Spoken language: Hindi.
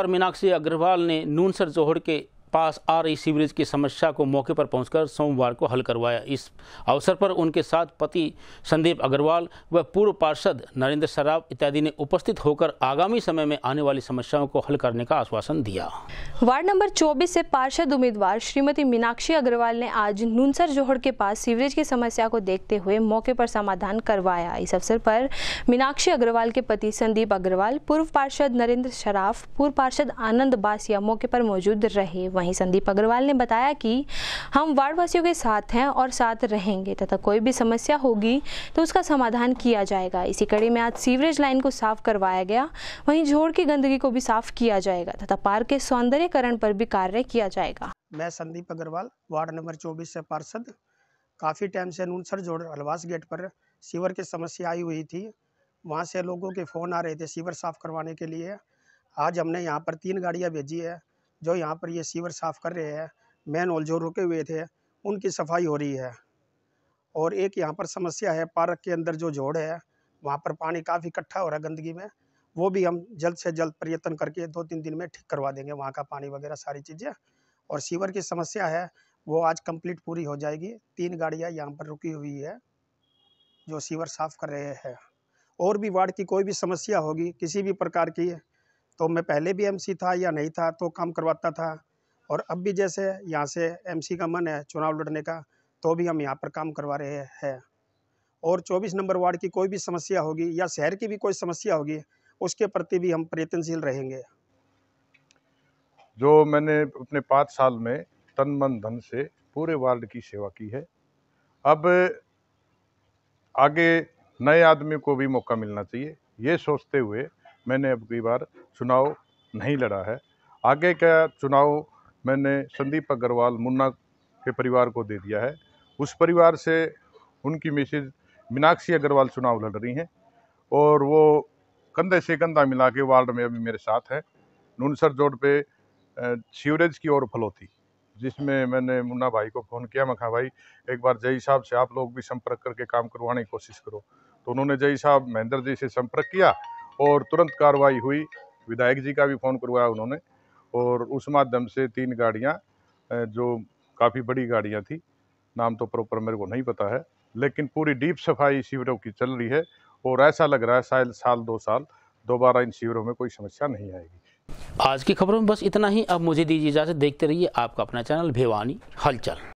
पर मीनाक्षी अग्रवाल ने नूनसर जोहड़ के पास आ रही सीवरेज की समस्या को मौके पर पहुंचकर सोमवार को हल करवाया इस अवसर पर उनके साथ पति संदीप अग्रवाल व पूर्व पार्षद नरेंद्र सराफ इत्यादि ने उपस्थित होकर आगामी समय में आने वाली समस्याओं को हल करने का आश्वासन दिया वार्ड नंबर चौबीस ऐसी पार्षद उम्मीदवार श्रीमती मीनाक्षी अग्रवाल ने आज नूनसर जोहड़ के पास सीवरेज की समस्या को देखते हुए मौके पर समाधान करवाया इस अवसर पर मीनाक्षी अग्रवाल के पति संदीप अग्रवाल पूर्व पार्षद नरेंद्र शराफ पूर्व पार्षद आनंद बासिया मौके पर मौजूद रहे वहीं संदीप अग्रवाल ने बताया कि हम वार्डवासियों के साथ हैं और साथ रहेंगे तथा कोई भी समस्या होगी तो उसका समाधान किया जाएगा इसी कड़ी में आज सीवरेज लाइन को साफ करवाया गया वहीं झोड़ की गंदगी को भी साफ किया जाएगा तथा पार्क के सौंदर्यकरण पर भी कार्य किया जाएगा मैं संदीप अग्रवाल वार्ड नंबर चौबीस से पार्षद काफ़ी टाइम से नूनसर जोड़ अलवास गेट पर सीवर की समस्या आई हुई थी वहाँ से लोगों के फ़ोन आ रहे थे सीवर साफ़ करवाने के लिए आज हमने यहाँ पर तीन गाड़ियाँ भेजी है जो यहाँ पर ये सीवर साफ़ कर रहे हैं मैन होल जो रुके हुए थे उनकी सफाई हो रही है और एक यहाँ पर समस्या है पार्क के अंदर जो जोड़ है वहाँ पर पानी काफ़ी इकट्ठा हो रहा है गंदगी में वो भी हम जल्द से जल्द प्रयत्न करके दो तीन दिन में ठीक करवा देंगे वहाँ का पानी वगैरह सारी चीज़ें और सीवर की समस्या है वो आज कंप्लीट पूरी हो जाएगी तीन गाड़ियाँ यहाँ पर रुकी हुई है जो सीवर साफ़ कर रहे हैं और भी वार्ड की कोई भी समस्या होगी किसी भी प्रकार की तो मैं पहले भी एमसी था या नहीं था तो काम करवाता था और अब भी जैसे यहाँ से एमसी का मन है चुनाव लड़ने का तो भी हम यहाँ पर काम करवा रहे हैं और 24 नंबर वार्ड की कोई भी समस्या होगी या शहर की भी कोई समस्या होगी उसके प्रति भी हम प्रयत्नशील रहेंगे जो मैंने अपने पाँच साल में तन मन धन से पूरे वार्ड की सेवा की है अब आगे नए आदमी को भी मौका मिलना चाहिए ये सोचते हुए मैंने अब कई बार चुनाव नहीं लड़ा है आगे का चुनाव मैंने संदीप अग्रवाल मुन्ना के परिवार को दे दिया है उस परिवार से उनकी मिसेज मीनाक्षी अग्रवाल चुनाव लड़ रही हैं और वो कंधे से कंधा मिला के वार्ड में अभी मेरे साथ हैं नूनसर जोड़ पे सीवरेज की ओर फलोती जिसमें मैंने मुन्ना भाई को फ़ोन किया मखा भाई एक बार जय साहब से आप लोग भी संपर्क करके काम करवाने की कोशिश करो तो उन्होंने जय साहब महेंद्र जी से संपर्क किया और तुरंत कार्रवाई हुई विधायक जी का भी फ़ोन करवाया उन्होंने और उस माध्यम से तीन गाड़ियाँ जो काफ़ी बड़ी गाड़ियाँ थी नाम तो प्रॉपर मेरे को नहीं पता है लेकिन पूरी डीप सफाई शिविरों की चल रही है और ऐसा लग रहा है शायद साल दो साल दोबारा इन शिविरों में कोई समस्या नहीं आएगी आज की खबरों में बस इतना ही अब मुझे दीजिए इजाज़त देखते रहिए आपका अपना चैनल भिवानी हलचल